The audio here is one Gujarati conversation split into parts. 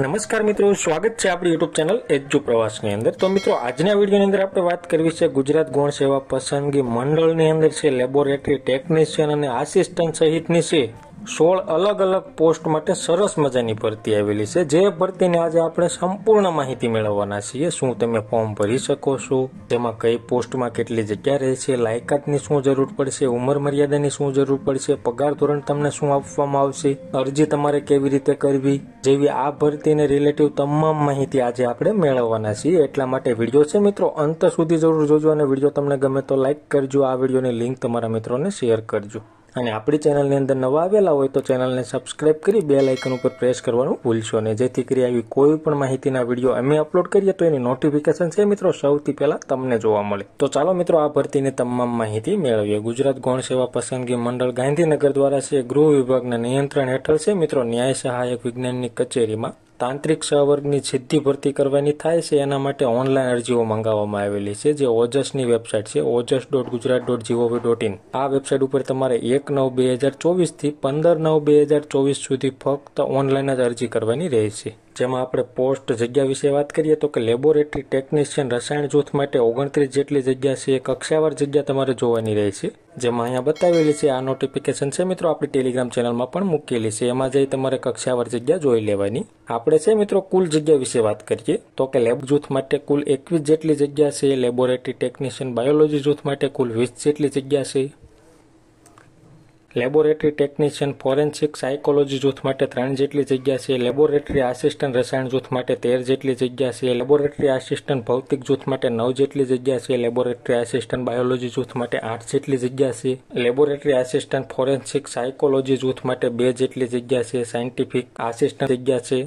નમસ્કાર મિત્રો સ્વાગત છે આપણી યુટ્યુબ ચેનલ એજ્યુ પ્રવાસની અંદર તો મિત્રો આજના વિડીયોની અંદર આપણે વાત કરવી છે ગુજરાત ગૌણ સેવા પસંદગી મંડળની અંદર છે લેબોરેટરી ટેકનિશિયન અને આસિસ્ટન્ટ સહિતની છે સોળ અલગ અલગ પોસ્ટ માટે સરસ મજાની ભરતી આવેલી છે જે ભરતીને આજે આપણે સંપૂર્ણ માહિતી મેળવવાના છીએ શું તમે ફોર્મ ભરી શકો છો તેમાં કઈ પોસ્ટમાં કેટલી જગ્યા રહેશે લાયકાતની શું જરૂર પડશે ઉંમર મર્યાદાની શું જરૂર પડશે પગાર ધોરણ તમને શું આપવામાં આવશે અરજી તમારે કેવી રીતે કરવી જેવી આ ભરતીને રિલેટિવ તમામ માહિતી આજે આપણે મેળવવાના છીએ એટલા માટે વિડીયો છે મિત્રો અંત સુધી જરૂર જોજો અને વિડીયો તમને ગમે તો લાઇક કરજો આ વિડીયોની લિંક તમારા મિત્રોને શેર કરજો અને આપણી ચેનલની અંદર નવા આવેલા હોય તો ચેનલને સબસ્ક્રાઇબ કરી બે લાઇકન ઉપર પ્રેસ કરવાનું ભૂલશો નહીં જેથી કરી આવી કોઈ પણ માહિતીના વિડીયો અમે અપલોડ કરીએ તો એની નોટિફિકેશન છે મિત્રો સૌથી પહેલાં તમને જોવા મળે તો ચાલો મિત્રો આ ભરતીની તમામ માહિતી મેળવીએ ગુજરાત ગૌણ સેવા પસંદગી મંડળ ગાંધીનગર દ્વારા છે ગૃહ વિભાગના નિયંત્રણ હેઠળ છે મિત્રો ન્યાય સહાયક વિજ્ઞાનની કચેરીમાં તાંત્રિક સહવર્ગની સિદ્ધિ ભરતી કરવાની થાય છે એના માટે ઓનલાઈન અરજીઓ મંગાવવામાં આવેલી છે જે ઓજસની વેબસાઇટ છે OJAS dot Gujarat dot G O V dot in આ વેબસાઇટ ઉપર તમારે એક નવ બે હજાર ચોવીસથી પંદર નવ બે હજાર ચોવીસ સુધી ફક્ત ઓનલાઈન જ અરજી કરવાની રહેશે જેમાં આપણે પોસ્ટ જગ્યા વિશે વાત કરીએ તો કે લેબોરેટરી ટેકનિશિયન રસાયણ જૂથ માટે ઓગણત્રીસ જેટલી જગ્યા છે એ કક્ષાવાર જગ્યા તમારે જોવાની રહે છે જેમાં અહીંયા બતાવેલી છે આ નોટિફિકેશન છે મિત્રો આપણી ટેલિગ્રામ ચેનલમાં પણ મૂકેલી છે એમાં જઈ તમારે કક્ષાવાર જગ્યા જોઈ લેવાની આપણે છે મિત્રો કુલ જગ્યા વિશે વાત કરીએ તો કે લેબ જૂથ માટે કુલ એકવીસ જેટલી જગ્યા છે લેબોરેટરી ટેકનિશિયન બાયોલોજી જૂથ માટે કુલ વીસ જેટલી જગ્યા છે લેબોરેટરી ટેકનિશિયન ફોરેન્સિક સાયકોલોજી જૂથ માટે ત્રણ જેટલી જગ્યા છે લેબોરેટરી આસિસ્ટન્ટ રસાયણ જૂથ માટે તેર જેટલી જગ્યા છે લેબોરેટરી આસિસ્ટન્ટ ભૌતિક જૂથ માટે નવ જેટલી જગ્યા છે લેબોરેટરી આસિસ્ટન્ટ બાયોલોજી જૂથ માટે આઠ જેટલી જગ્યા છે લેબોરેટરી આસિસ્ટન્ટ ફોરેન્સિક સાયકોલોજી જૂથ માટે બે જેટલી જગ્યા છે સાયન્ટિફિક આસિસ્ટન્ટ જગ્યા છે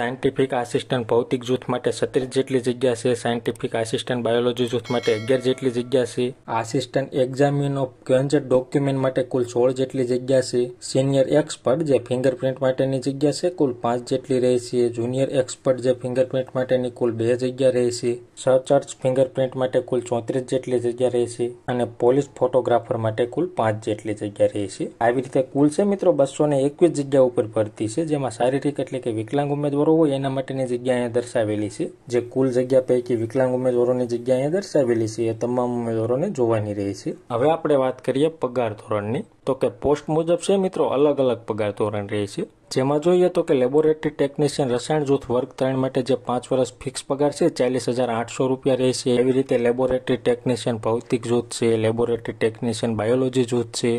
સાયન્ટિફિક આસિસ્ટન્ટ ભૌતિક જૂથ માટે સત્રીસ જેટલી જગ્યા છે સાયન્ટિફિક આસિસ્ટન્ટ બાયોલોજી જૂથ માટે અગિયાર જેટલી જગ્યા છે આસિસ્ટન્ટ એક્ઝામિન ઓફ ક્વેન્જર ડોક્યુમેન્ટ માટે કુલ સોળ જેટલી જગ્યા છે સિનિયર એક્સપર્ટ જે ફિંગરપ્રિન્ટ માટેની જગ્યા છે કુલ પાંચ જેટલી રહે છે જુનિયર એક્સપર્ટ જે ફિંગરપ્રિન્ટ માટેની કુલ બે જગ્યા રહે છે સર્ચર્સ ફિંગરપ્રિન્ટ માટે કુલ ચોત્રીસ જેટલી જગ્યા રહે છે અને પોલીસ ફોટોગ્રાફર માટે કુલ પાંચ જેટલી જગ્યા રહે છે આવી રીતે કુલ છે મિત્રો બસો એકવીસ જગ્યા ઉપર ભરતી છે જેમાં શારીરિક એટલે કે વિકલાંગ ઉમેદવાર ઉમેદવારો એના માટેની જગ્યા અહીંયા દર્શાવેલી છે જે કુલ જગ્યા પૈકી વિકલાંગ ઉમેદવારોની જગ્યા અહીંયા દર્શાવેલી છે એ તમામ ઉમેદવારોને જોવાની રહી છે હવે આપણે વાત કરીએ પગાર ધોરણની તો કે પોસ્ટ મુજબ છે મિત્રો અલગ અલગ પગાર ધોરણ રહે છે જેમાં જોઈએ તો કે લેબોરેટરી ટેકનિશિયન રસાયણ જૂથ વર્ગ ત્રણ માટે જે પાંચ વર્ષ ફિક્સ પગાર છે ચાલીસ હજાર આઠસો રૂપિયા રહેશે એવી રીતે લેબોરેટરી ટેકનિશિયન ભૌતિક જૂથ છે લેબોરેટરી ટેકનિશિયન બાયોલોજી જૂથ છે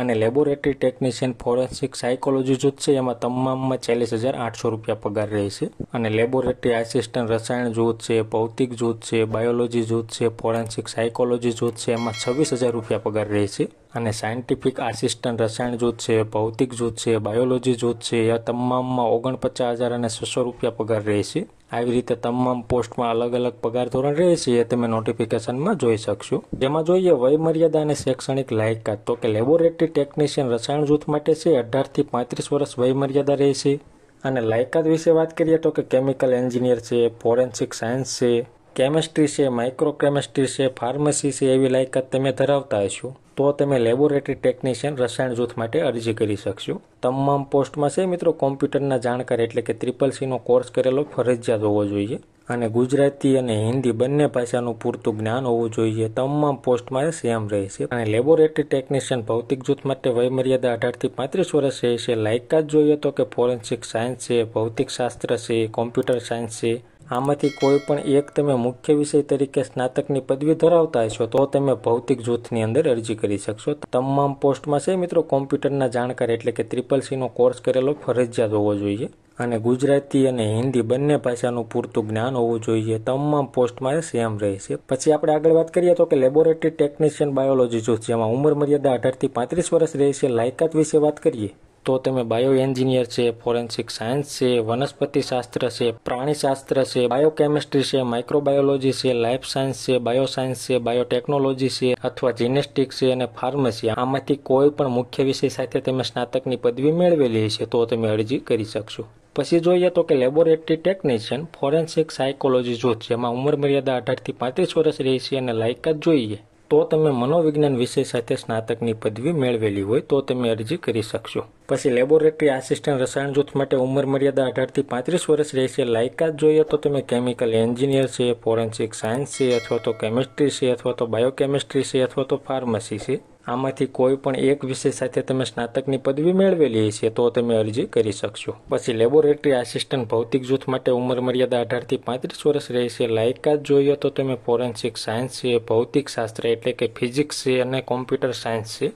અને લેબોરેટરી ટેકનિશિયન ફોરેન્સિક સાયકોલોજી જૂથ છે એમાં તમામમાં ચાલીસ હજાર આઠસો રૂપિયા પગાર રહેશે અને લેબોરેટરી આસિસ્ટન્ટ રસાયણ જૂથ છે ભૌતિક જૂથ છે બાયોલોજી જૂથ છે ફોરેન્સિક સાયકોલોજી જૂથ છે એમાં છવ્વીસ હજાર રૂપિયા પગાર રહેશે અને સાયન્ટિફિક આસિસ્ટન્ટ રસાયણ જૂથ છે ભૌતિક જૂથ છે બાયોલોજી જૂથ છે આ તમામમાં ઓગણપચાસ હજાર અને છસો રૂપિયા પગાર રહેશે આવી રીતે તમામ પોસ્ટમાં અલગ અલગ પગાર ધોરણ રહે છે એ તમે નોટિફિકેશનમાં જોઈ શકશો જેમાં જોઈએ વયમર્યાદા અને શૈક્ષણિક લાયકાત તો કે લેબોરેટરી ટેકનિશિયન રસાયણ જૂથ માટે છે અઢારથી પાંત્રીસ વર્ષ વયમર્યાદા રહેશે અને લાયકાત વિશે વાત કરીએ તો કે કેમિકલ એન્જિનિયર છે ફોરેન્સિક સાયન્સ છે કેમેસ્ટ્રી છે માઇક્રો કેમેસ્ટ્રી છે ફાર્મસી છે એવી લાયકાત તમે ધરાવતા હશો તો તમે લેબોરેટરી ટેકનિશિયન રસાયણ જૂથ માટે અરજી કરી શકશો તમામ પોસ્ટમાં છે મિત્રો કોમ્પ્યુટરના જાણકાર એટલે કે ત્રિપલ સીનો કોર્સ કરેલો ફરજિયાત હોવો જોઈએ અને ગુજરાતી અને હિન્દી બંને ભાષાનું પૂરતું જ્ઞાન હોવું જોઈએ તમામ પોસ્ટમાં સેમ રહેશે અને લેબોરેટરી ટેકનિશિયન ભૌતિક જૂથ માટે વયમર્યાદા અઢારથી પાંત્રીસ વર્ષ રહેશે લાયકાત જોઈએ તો કે ફોરેન્સિક સાયન્સ છે ભૌતિક શાસ્ત્ર છે કોમ્પ્યુટર સાયન્સ છે આમાંથી કોઈ પણ એક તમે મુખ્ય વિષય તરીકે સ્નાતકની પદવી ધરાવતા છો તો તમે ભૌતિક જૂથની અંદર અરજી કરી શકશો તમામ પોસ્ટમાં છે મિત્રો કોમ્પ્યુટરના જાણકાર એટલે કે ત્રિપલ સીનો કોર્સ કરેલો ફરજિયાત હોવો જોઈએ અને ગુજરાતી અને હિન્દી બંને ભાષાનું પૂરતું જ્ઞાન હોવું જોઈએ તમામ પોસ્ટમાં એ સેમ રહેશે પછી આપણે આગળ વાત કરીએ તો કે લેબોરેટરી ટેકનિશિયન બાયોલોજી જૂથ જેમાં ઉંમર મર્યાદા અઢારથી પાંત્રીસ વર્ષ રહેશે લાયકાત વિશે વાત કરીએ તો તમે બાયો એન્જિનિયર છે ફોરેન્સિક સાયન્સ છે વનસ્પતિ શાસ્ત્ર છે પ્રાણીશાસ્ત્ર છે બાયોકેમિસ્ટ્રી છે માઇક્રોબાયોલોજી છે લાઈફ સાયન્સ છે બાયો સાયન્સ છે બાયોટેકનોલોજી છે અથવા જીનેસ્ટિક છે અને ફાર્મસી આમાંથી કોઈ પણ મુખ્ય વિષય સાથે તમે સ્નાતકની પદવી મેળવેલી હશે તો તમે અરજી કરી શકશો પછી જોઈએ તો કે લેબોરેટરી ટેકનિશિયન ફોરેન્સિક સાયકોલોજી જૂથ જેમાં ઉંમર મર્યાદા અઢારથી પાંત્રીસ વર્ષ રહી છે અને લાયકાત જોઈએ તો તમે મનોવિજ્ઞાન વિષય સાથે સ્નાતકની પદવી મેળવેલી હોય તો તમે અરજી કરી શકશો પછી લેબોરેટરી આસિસ્ટન્ટ રસાયણ જૂથ માટે ઉંમર મર્યાદા અઢારથી પાંત્રીસ વર્ષ રહેશે લાયકાત જોઈએ તો તમે કેમિકલ એન્જિનિયર છે ફોરેન્સિક સાયન્સ છે અથવા તો કેમિસ્ટ્રી છે અથવા તો બાયોકેમિસ્ટ્રી છે અથવા તો ફાર્મસી છે આમાંથી કોઈ પણ એક વિષય સાથે તમે સ્નાતકની પદવી મેળવેલી છે તો તમે અરજી કરી શકશો પછી લેબોરેટરી આસિસ્ટન્ટ ભૌતિક જૂથ માટે ઉંમર મર્યાદા અઢારથી પાંત્રીસ વર્ષ રહેશે લાયકાત જોઈએ તો તમે ફોરેન્સિક સાયન્સ છે ભૌતિક શાસ્ત્ર એટલે કે ફિઝિક્સ છે અને કોમ્પ્યુટર સાયન્સ છે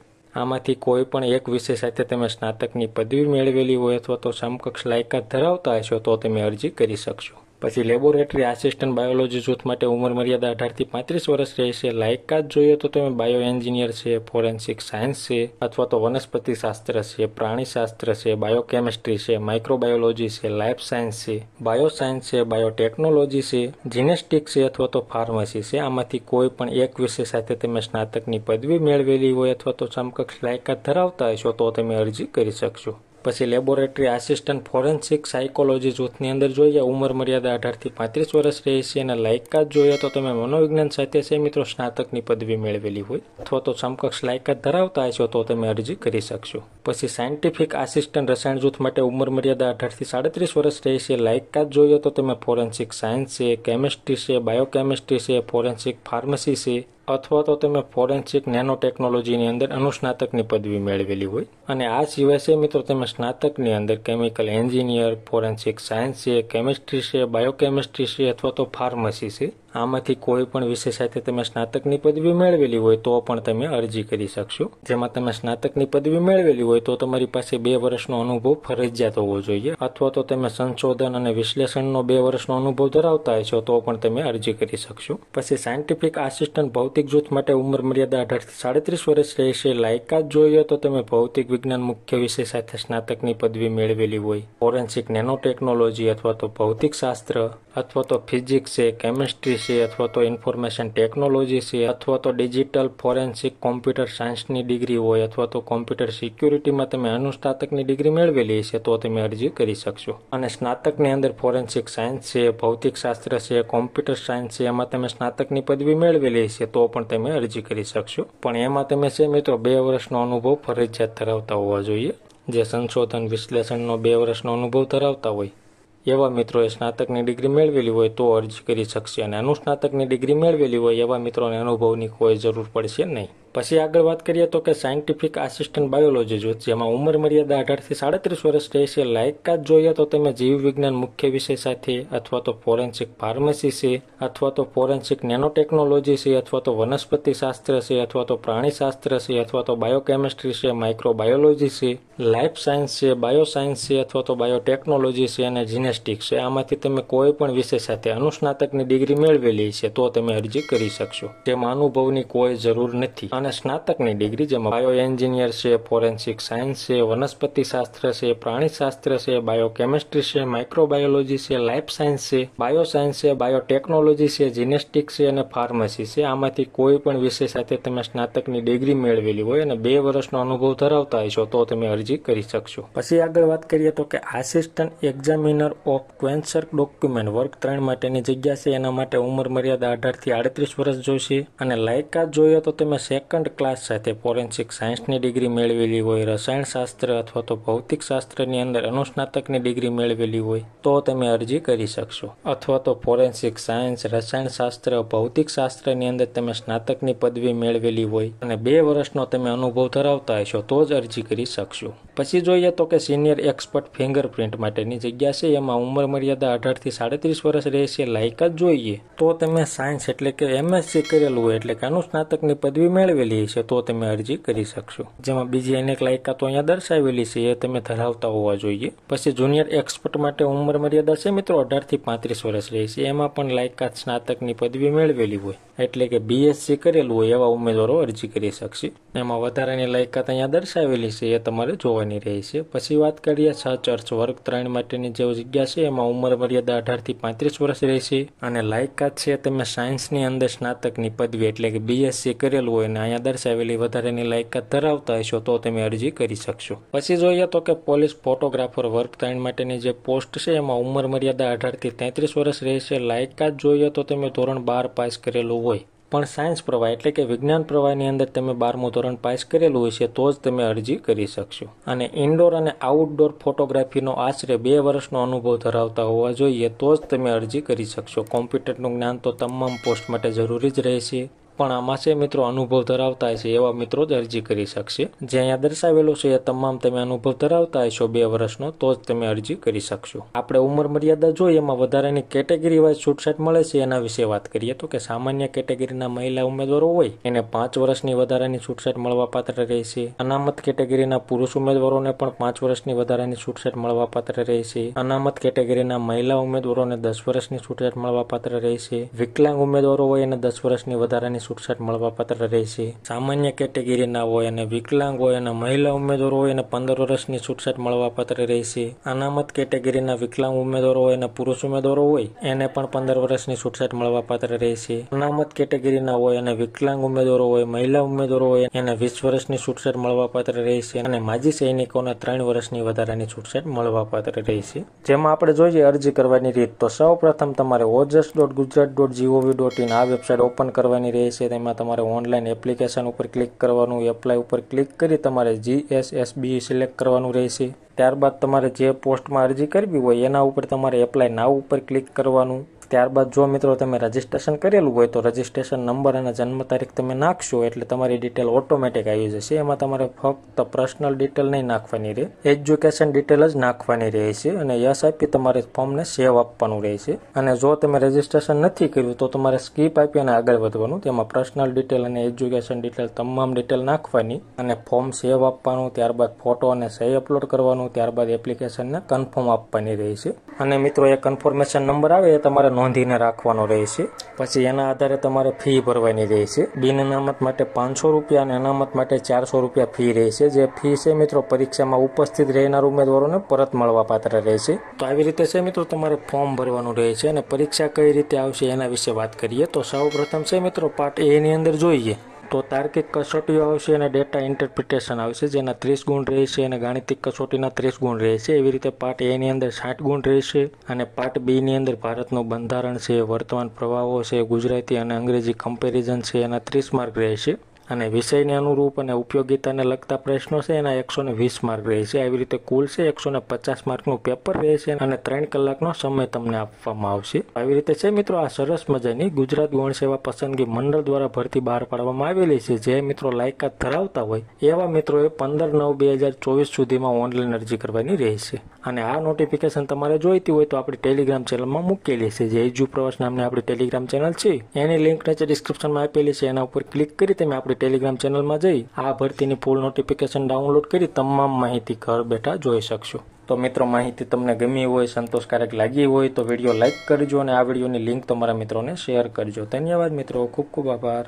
આમાંથી કોઈ પણ એક વિષય સાથે તમે સ્નાતકની પદવી મેળવેલી હોય અથવા તો સમકક્ષ લાયકાત ધરાવતા હશો તો તમે અરજી કરી શકશો પછી લેબોરેટરી આસિસ્ટન્ટ બાયોલોજી જૂથ માટે ઉંમર મર્યાદા અઢારથી પાંત્રીસ વર્ષ રહેશે લાયકાત જોઈએ તો તમે બાયો એન્જિનિયર છે ફોરેન્સિક સાયન્સ છે અથવા તો વનસ્પતિ શાસ્ત્ર છે પ્રાણીશાસ્ત્ર છે બાયોકેમિસ્ટ્રી છે માઇક્રોબાયોલોજી છે લાઈફ સાયન્સ છે બાયો સાયન્સ છે બાયોટેકનોલોજી છે જીનેસ્ટિક છે અથવા તો ફાર્મસી છે આમાંથી કોઈ પણ એક વિષય સાથે તમે સ્નાતકની પદવી મેળવેલી હોય અથવા તો સમકક્ષ લાયકાત ધરાવતા હશો તો તમે અરજી કરી શકશો પછી લેબોરેટરી આસિસ્ટન્ટ ફોરેન્સિક સાયકોલોજી જૂથની અંદર જોઈએ ઉંમર મર્યાદા અઢારથી પાંત્રીસ વર્ષ રહે છે અને લાયકાત જોઈએ તો તમે મનોવિજ્ઞાન સાથે છે મિત્રો સ્નાતકની પદવી મેળવેલી હોય અથવા તો સમકક્ષ લાયકાત ધરાવતા છો તો તમે અરજી કરી શકશો પછી સાયન્ટિફિક આસિસ્ટન્ટ રસાયણ જૂથ માટે ઉંમર મર્યાદા અઢારથી સાડત્રીસ વર્ષ રહે છે લાયકાત જોઈએ તો તમે ફોરેન્સિક સાયન્સ છે કેમેસ્ટ્રી છે બાયોકેમેસ્ટ્રી છે ફોરેન્સિક ફાર્મસી છે અથવા તો તમે ફોરેન્સિક નેનો ટેકનોલોજીની અંદર અનુસ્નાતકની પદવી મેળવેલી હોય અને આ સિવાય છે મિત્રો તમે સ્નાતકની અંદર કેમિકલ એન્જિનિયર ફોરેન્સિક સાયન્સ છે કેમિસ્ટ્રી છે બાયોકેમિસ્ટ્રી છે અથવા તો ફાર્મસી છે આમાંથી કોઈ પણ વિષય સાથે તમે સ્નાતકની પદવી મેળવેલી હોય તો પણ તમે અરજી કરી શકશો જેમાં તમે સ્નાતકની પદવી મેળવેલી હોય તો તમારી પાસે બે વર્ષનો અનુભવ ફરજિયાત હોવો જોઈએ અથવા તો તમે સંશોધન અને વિશ્લેષણનો બે વર્ષનો અનુભવ ધરાવતા હશો તો પણ તમે અરજી કરી શકશો પછી સાયન્ટિફિક આસિસ્ટન્ટ ભૌતિક ભૌતિક જૂથ માટે ઉંમર મર્યાદા અઢારથી સાડત્રીસ વર્ષ રહેશે લાયકાત જોઈએ તો તમે ભૌતિક વિજ્ઞાન મુખ્ય વિષય સાથે સ્નાતકની પદવી મેળવેલી હોય ફોરેન્સિક નેનો ટેકનોલોજી અથવા તો ભૌતિક શાસ્ત્ર અથવા તો ફિઝિક્સ છે કેમિસ્ટ્રી છે અથવા તો ઇન્ફોર્મેશન ટેકનોલોજી છે અથવા તો ડિજિટલ ફોરેન્સિક કોમ્પ્યુટર સાયન્સની ડિગ્રી હોય અથવા તો કોમ્પ્યુટર સિક્યુરિટીમાં તમે અનુસ્નાતકની ડિગ્રી મેળવેલી છે તો તમે અરજી કરી શકશો અને સ્નાતકની અંદર ફોરેન્સિક સાયન્સ છે ભૌતિક શાસ્ત્ર છે કોમ્પ્યુટર સાયન્સ છે એમાં તમે સ્નાતકની પદવી મેળવેલી છે તો પણ તમે અરજી કરી શકશો પણ એમાં તમે છે મિત્રો બે વર્ષનો અનુભવ ફરજિયાત ધરાવતા હોવા જોઈએ જે સંશોધન વિશ્લેષણનો બે વર્ષનો અનુભવ ધરાવતા હોય એવા મિત્રોએ સ્નાતકની ડિગ્રી મેળવેલી હોય તો અરજી કરી શકશે અને અનુસ્નાતકની ડિગ્રી મેળવેલી હોય એવા મિત્રોને અનુભવની કોઈ જરૂર પડશે નહીં પછી આગળ વાત કરીએ તો કે સાયન્ટિફિક આસિસ્ટન્ટ બાયોલોજી જૂથ જેમાં ઉંમર મર્યાદા અઢારથી સાડત્રીસ વર્ષ રહેશે લાયકાત જોઈએ તો તેમાં જીવવિજ્ઞાન મુખ્ય વિષય સાથે અથવા તો ફોરેન્સિક ફાર્મસી છે અથવા તો ફોરેન્સિક નેનોટેકનોલોજી છે અથવા તો વનસ્પતિ શાસ્ત્ર છે અથવા તો પ્રાણીશાસ્ત્ર છે અથવા તો બાયોકેમિસ્ટ્રી છે માઇક્રોબાયોલોજી છે લાઇફ સાયન્સ છે બાયોસાયન્સ છે અથવા તો બાયોટેકનોલોજી છે અને જીનેસ્ટિક્સ છે આમાંથી તમે કોઈ પણ વિષય સાથે અનુસ્નાતકની ડિગ્રી મેળવેલી છે તો તમે અરજી કરી શકશો તેમાં અનુભવની કોઈ જરૂર નથી અને સ્નાતકની ડિગ્રી જેમાં બાયો એન્જિનિયર છે ફોરેન્સિક સાયન્સ છે વનસ્પતિ શાસ્ત્ર છે પ્રાણીશાસ્ત્ર છે બાયોકેમિસ્ટ્રી છે માઇક્રોબાયોલોજી છે લાઇફ સાયન્સ છે બાયો સાયન્સ છે બાયોટેકનોલોજી છે જીનેસ્ટિક છે અને ફાર્મસી છે આમાંથી કોઈ પણ વિષય સાથે તમે સ્નાતકની ડિગ્રી મેળવેલી હોય અને બે વર્ષનો અનુભવ ધરાવતા હશો તો તમે અરજી કરી શકશો પછી આગળ વાત કરીએ તો કે આસિસ્ટન્ટ એક્ઝામિનર ઓફ ક્વેન્સર ડોક્યુમેન્ટ વર્ક ત્રણ માટેની જગ્યા છે એના માટે ઉંમર મર્યાદા અઢારથી આડત્રીસ વર્ષ જોઈશે અને લાયકાત જોઈએ તો તમે સેક સેકન્ડ ક્લાસ સાથે ફોરેન્સિક સાયન્સની ડિગ્રી મેળવેલી હોય રસાયણશાસ્ત્ર અથવા તો ભૌતિકશાસ્ત્રની અંદર અનુસ્નાતકની ડિગ્રી મેળવેલી હોય તો તમે અરજી કરી શકશો અથવા તો ફોરેન્સિક સાયન્સ રસાયણશાસ્ત્ર ભૌતિકશાસ્ત્રની અંદર તમે સ્નાતકની પદવી મેળવેલી હોય અને બે વર્ષનો તમે અનુભવ ધરાવતા હશો તો જ અરજી કરી શકશો પછી જોઈએ તો કે સિનિયર એક્સપર્ટ ફિંગરપ્રિન્ટ માટેની જગ્યા છે એમાં ઉંમર મર્યાદા અઢારથી સાડત્રીસ વર્ષ રહેશે જ જોઈએ તો તમે સાયન્સ એટલે કે એમએસસી કરેલું હોય એટલે કે અનુસ્નાતકની પદવી મેળવી દર્શાવેલી છે તો તમે અરજી કરી શકશો જેમાં બીજી અનેક લાયકાતો અહીંયા દર્શાવેલી છે એ તમે ધરાવતા હોવા જોઈએ પછી જુનિયર એક્સપર્ટ માટે ઉંમર મર્યાદા છે મિત્રો અઢારથી પાંત્રીસ વર્ષ રહી છે એમાં પણ લાયકાત સ્નાતકની પદવી મેળવેલી હોય એટલે કે બીએસસી કરેલું હોય એવા ઉમેદવારો અરજી કરી શકશે એમાં વધારાની લાયકાત અહીંયા દર્શાવેલી છે એ તમારે જોવાની છે પછી વાત કરીએ સચર્ચ વર્ગ ત્રણ માટેની જે જગ્યા છે એમાં ઉંમર મર્યાદા અઢારથી પાંત્રીસ વર્ષ રહેશે અને લાયકાત છે તમે સાયન્સની અંદર સ્નાતકની પદવી એટલે કે બીએસસી કરેલું હોય અને અહીંયા દર્શાવેલી વધારેની લાયકાત ધરાવતા હશો તો તમે અરજી કરી શકશો પછી જોઈએ તો કે પોલીસ ફોટોગ્રાફર વર્ગ ત્રણ માટેની જે પોસ્ટ છે એમાં ઉંમર મર્યાદા અઢારથી તેત્રીસ વર્ષ રહેશે લાયકાત જોઈએ તો તમે ધોરણ બાર પાસ કરેલું હોય પણ સાયન્સ પ્રવાહ એટલે કે વિજ્ઞાન પ્રવાહની અંદર તમે બારમું ધોરણ પાસ કરેલું હોય છે તો જ તમે અરજી કરી શકશો અને ઇન્ડોર અને આઉટડોર ફોટોગ્રાફીનો આશરે બે વર્ષનો અનુભવ ધરાવતા હોવા જોઈએ તો જ તમે અરજી કરી શકશો કોમ્પ્યુટરનું જ્ઞાન તો તમામ પોસ્ટ માટે જરૂરી જ રહેશે પણ આમાં છે મિત્રો અનુભવ ધરાવતા હશે એવા મિત્રો જ અરજી કરી શકશે જે અહીંયા દર્શાવેલો છે એ તમામ તમે અનુભવ ધરાવતા હશો બે વર્ષનો તો જ તમે અરજી કરી શકશો આપણે ઉંમર મર્યાદા જોઈએ એમાં વધારાની કેટેગરી વાઇઝ છૂટછાટ મળે છે એના વિશે વાત કરીએ તો કે સામાન્ય કેટેગરીના મહિલા ઉમેદવારો હોય એને પાંચ વર્ષની વધારાની છૂટછાટ મળવા પાત્ર રહેશે અનામત કેટેગરીના પુરુષ ઉમેદવારોને પણ પાંચ વર્ષની વધારાની છૂટછાટ મળવા પાત્ર રહેશે અનામત કેટેગરીના મહિલા ઉમેદવારોને દસ વર્ષની છૂટછાટ મળવા પાત્ર રહેશે વિકલાંગ ઉમેદવારો હોય એને દસ વર્ષની વધારાની છૂટછાટ મળવાપાત્ર રહેશે સામાન્ય કેટેગરીના હોય અને વિકલાંગ હોય અને મહિલા ઉમેદવારો હોય અને પંદર વર્ષની છૂટછાટ મળવાપાત્ર રહેશે અનામત કેટેગરીના વિકલાંગ ઉમેદવારો હોય અને પુરુષ ઉમેદવારો હોય એને પણ પંદર વર્ષની છૂટછાટ પાત્ર રહેશે અનામત કેટેગરીના હોય અને વિકલાંગ ઉમેદવારો હોય મહિલા ઉમેદવારો હોય એને વીસ વર્ષની છૂટછાટ પાત્ર રહેશે અને માજી સૈનિકોને ત્રણ વર્ષની વધારાની છૂટછાટ પાત્ર રહેશે જેમાં આપણે જોઈએ અરજી કરવાની રીત તો સૌ પ્રથમ તમારે Ojas dot Gujarat dot G O V dot in આ વેબસાઇટ ઓપન કરવાની રહેશે થાય છે તેમાં તમારે ઓનલાઈન એપ્લિકેશન ઉપર ક્લિક કરવાનું એપ્લાય ઉપર ક્લિક કરી તમારે જીએસએસબી સિલેક્ટ કરવાનું રહેશે ત્યારબાદ તમારે જે પોસ્ટમાં અરજી કરવી હોય એના ઉપર તમારે એપ્લાય નાવ ઉપર ક્લિક કરવાનું ત્યારબાદ જો મિત્રો તમે રજીસ્ટ્રેશન કરેલું હોય તો રજીસ્ટ્રેશન નંબર અને જન્મ તારીખ તમે નાખશો એટલે તમારી ડિટેલ ઓટોમેટિક આવી જશે એમાં તમારે ફક્ત પર્સનલ ડિટેલ નહીં નાખવાની રહે એજ્યુકેશન ડિટેલ જ નાખવાની રહે છે અને યસ આપી તમારે ફોર્મને સેવ આપવાનું રહે છે અને જો તમે રજીસ્ટ્રેશન નથી કર્યું તો તમારે સ્કીપ આપી અને આગળ વધવાનું તેમાં પર્સનલ ડિટેલ અને એજ્યુકેશન ડિટેલ તમામ ડિટેલ નાખવાની અને ફોર્મ સેવ આપવાનું ત્યારબાદ ફોટો અને સહી અપલોડ કરવાનું ત્યારબાદ એપ્લિકેશનને કન્ફર્મ આપવાની રહે છે અને મિત્રો એ કન્ફર્મેશન નંબર આવે એ તમારે નોંધીને રાખવાનો રહેશે પછી એના આધારે તમારે ફી ભરવાની રહે છે બિન અનામત માટે પાંચસો રૂપિયા અને અનામત માટે ચારસો રૂપિયા ફી રહે છે જે ફી છે મિત્રો પરીક્ષામાં ઉપસ્થિત રહેનાર ઉમેદવારોને પરત મળવા પાત્ર રહેશે તો આવી રીતે છે મિત્રો તમારે ફોર્મ ભરવાનું રહે છે અને પરીક્ષા કઈ રીતે આવશે એના વિશે વાત કરીએ તો સૌ પ્રથમ છે મિત્રો પાર્ટ એની અંદર જોઈએ તો તાર્કિક કસોટીઓ આવશે અને ડેટા ઇન્ટરપ્રિટેશન આવશે જેના ત્રીસ ગુણ રહેશે અને ગાણિતિક કસોટીના ત્રીસ ગુણ રહેશે એવી રીતે પાર્ટ એની અંદર સાઠ ગુણ રહેશે અને પાર્ટ બીની અંદર ભારતનું બંધારણ છે વર્તમાન પ્રવાહો છે ગુજરાતી અને અંગ્રેજી કમ્પેરિઝન છે એના ત્રીસ માર્ક રહેશે અને વિષયને અનુરૂપ અને ઉપયોગિતાને લગતા પ્રશ્નો છે એના એકસો ને વીસ માર્ક રહેશે આવી રીતે કુલ છે એકસો ને પચાસ માર્કનું પેપર રહેશે અને ત્રણ કલાકનો સમય તમને આપવામાં આવશે આવી રીતે છે મિત્રો આ સરસ મજાની ગુજરાત ગુણ સેવા પસંદગી મંડળ દ્વારા ભરતી બહાર પાડવામાં આવેલી છે જે મિત્રો લાયકાત ધરાવતા હોય એવા મિત્રોએ પંદર નવ બે હજાર ચોવીસ સુધીમાં ઓનલાઈન અરજી કરવાની રહેશે અને આ નોટિફિકેશન તમારે જોઈતી હોય તો આપણી ટેલિગ્રામ ચેનલમાં મૂકેલી છે જે એજુ પ્રવાસ નામની આપણી ટેલિગ્રામ ચેનલ છે એની લિંક નીચે ડિસ્ક્રિપ્શનમાં આપેલી છે એના ઉપર ક્લિક કરી તમે આપણી ટેલિગ્રામ ચેનલમાં જઈ આ ભરતીની ફૂલ નોટિફિકેશન ડાઉનલોડ કરી તમામ માહિતી ઘર બેઠા જોઈ શકશો તો મિત્રો માહિતી તમને ગમી હોય સંતોષકારક લાગી હોય તો વિડીયો લાઇક કરજો અને આ વિડીયોની લિંક તમારા મિત્રોને શેર કરજો ધન્યવાદ મિત્રો ખૂબ ખૂબ આભાર